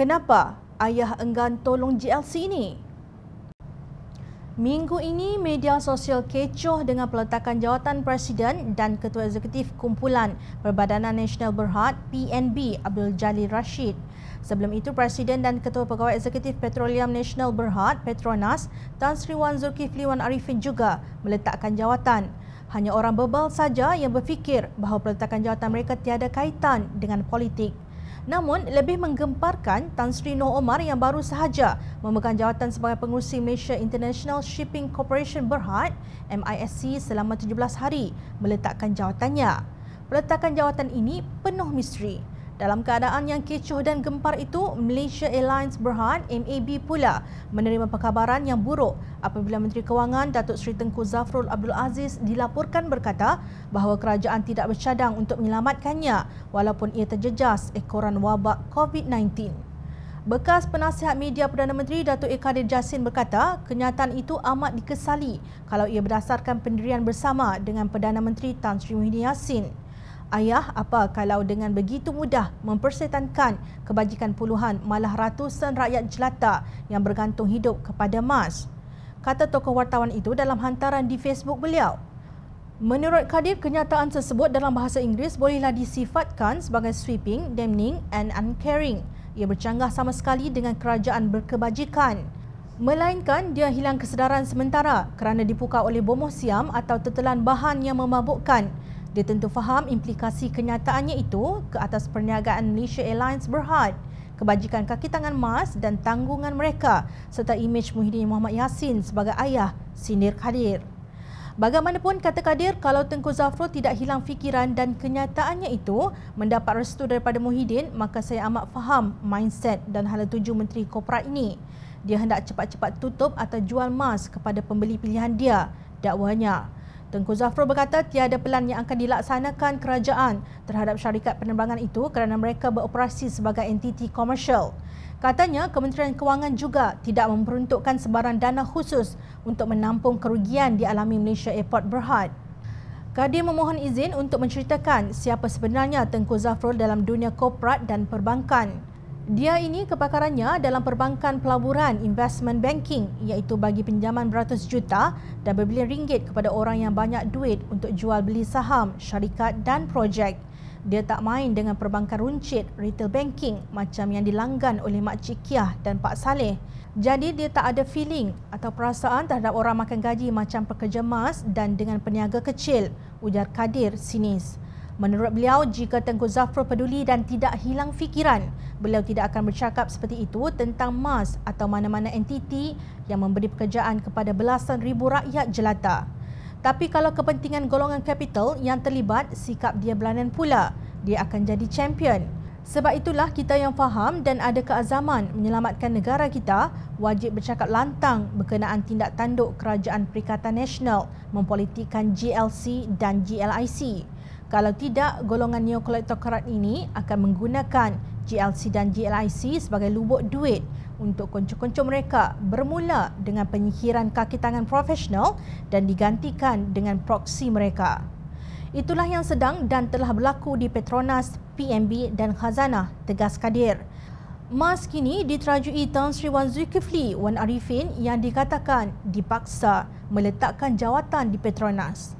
Kenapa ayah enggan tolong JLC ini? Minggu ini media sosial kecoh dengan peletakan jawatan Presiden dan Ketua Eksekutif Kumpulan Perbadanan Nasional Berhad PNB Abdul Jalil Rashid. Sebelum itu Presiden dan Ketua Pegawai Eksekutif Petroleum Nasional Berhad Petronas Tan Sri Wan Zulkifli Wan Arifin juga meletakkan jawatan. Hanya orang bebal saja yang berfikir bahawa peletakan jawatan mereka tiada kaitan dengan politik. Namun, lebih menggemparkan Tan Sri Noh Omar yang baru sahaja memegang jawatan sebagai pengurusi Malaysia International Shipping Corporation Berhad, MISC selama 17 hari meletakkan jawatannya. Peletakan jawatan ini penuh misteri. Dalam keadaan yang kecoh dan gempar itu, Malaysia Airlines Berhad, MAB pula menerima perkabaran yang buruk apabila Menteri Kewangan Datuk Seri Tengku Zafrul Abdul Aziz dilaporkan berkata bahawa kerajaan tidak bercadang untuk menyelamatkannya walaupun ia terjejas ekoran wabak COVID-19. Bekas penasihat media Perdana Menteri Datuk Ekadir Jasin berkata, kenyataan itu amat dikesali kalau ia berdasarkan pendirian bersama dengan Perdana Menteri Tan Sri Muhyiddin Yassin. Ayah, apa kalau dengan begitu mudah mempersetankan kebajikan puluhan malah ratusan rakyat jelata yang bergantung hidup kepada mas? kata tokoh wartawan itu dalam hantaran di Facebook beliau. Menurut Kadir, kenyataan tersebut dalam bahasa Inggeris bolehlah disifatkan sebagai sweeping, damning and uncaring. Ia bercanggah sama sekali dengan kerajaan berkebajikan. Melainkan dia hilang kesedaran sementara kerana dipuka oleh bomoh siam atau tertelan bahan yang memabukkan. Dia tentu faham implikasi kenyataannya itu ke atas perniagaan Malaysia Airlines Berhad kebajikan kaki tangan emas dan tanggungan mereka serta imej Muhyiddin Muhammad Yassin sebagai ayah sindir Kadir. Bagaimanapun kata Kadir, kalau Tengku Zafro tidak hilang fikiran dan kenyataannya itu mendapat restu daripada Muhyiddin, maka saya amat faham mindset dan hala tuju Menteri Kopra ini. Dia hendak cepat-cepat tutup atau jual emas kepada pembeli pilihan dia, dakwanya. Tengku Zafrul berkata tiada pelan yang akan dilaksanakan kerajaan terhadap syarikat penerbangan itu kerana mereka beroperasi sebagai entiti komersial. Katanya Kementerian Kewangan juga tidak memperuntukkan sebarang dana khusus untuk menampung kerugian dialami Malaysia Airport Berhad. Kadir memohon izin untuk menceritakan siapa sebenarnya Tengku Zafrul dalam dunia korporat dan perbankan. Dia ini kepakarannya dalam perbankan pelaburan investment banking iaitu bagi pinjaman beratus juta dan berbilion ringgit kepada orang yang banyak duit untuk jual beli saham, syarikat dan projek. Dia tak main dengan perbankan runcit retail banking macam yang dilanggan oleh Mak Cik Kiah dan Pak Saleh. Jadi dia tak ada feeling atau perasaan terhadap orang makan gaji macam pekerja mas dan dengan peniaga kecil, ujar Kadir sinis. Menurut beliau, jika Tengku Zafrul peduli dan tidak hilang fikiran, beliau tidak akan bercakap seperti itu tentang MAS atau mana-mana entiti yang memberi pekerjaan kepada belasan ribu rakyat jelata. Tapi kalau kepentingan golongan kapital yang terlibat, sikap dia berlainan pula. Dia akan jadi champion. Sebab itulah kita yang faham dan ada keazaman menyelamatkan negara kita wajib bercakap lantang berkenaan tindak tanduk Kerajaan Perikatan Nasional mempolitikkan GLC dan GLIC. Kalau tidak, golongan neokolektokrat ini akan menggunakan GLC dan GLIC sebagai lubuk duit untuk konco-konco mereka bermula dengan penyihiran kaki tangan profesional dan digantikan dengan proksi mereka. Itulah yang sedang dan telah berlaku di Petronas, PMB dan Khazanah, tegas Kadir. Mas kini diterajui Tan Sri Wan Zulkifli Wan Arifin yang dikatakan dipaksa meletakkan jawatan di Petronas.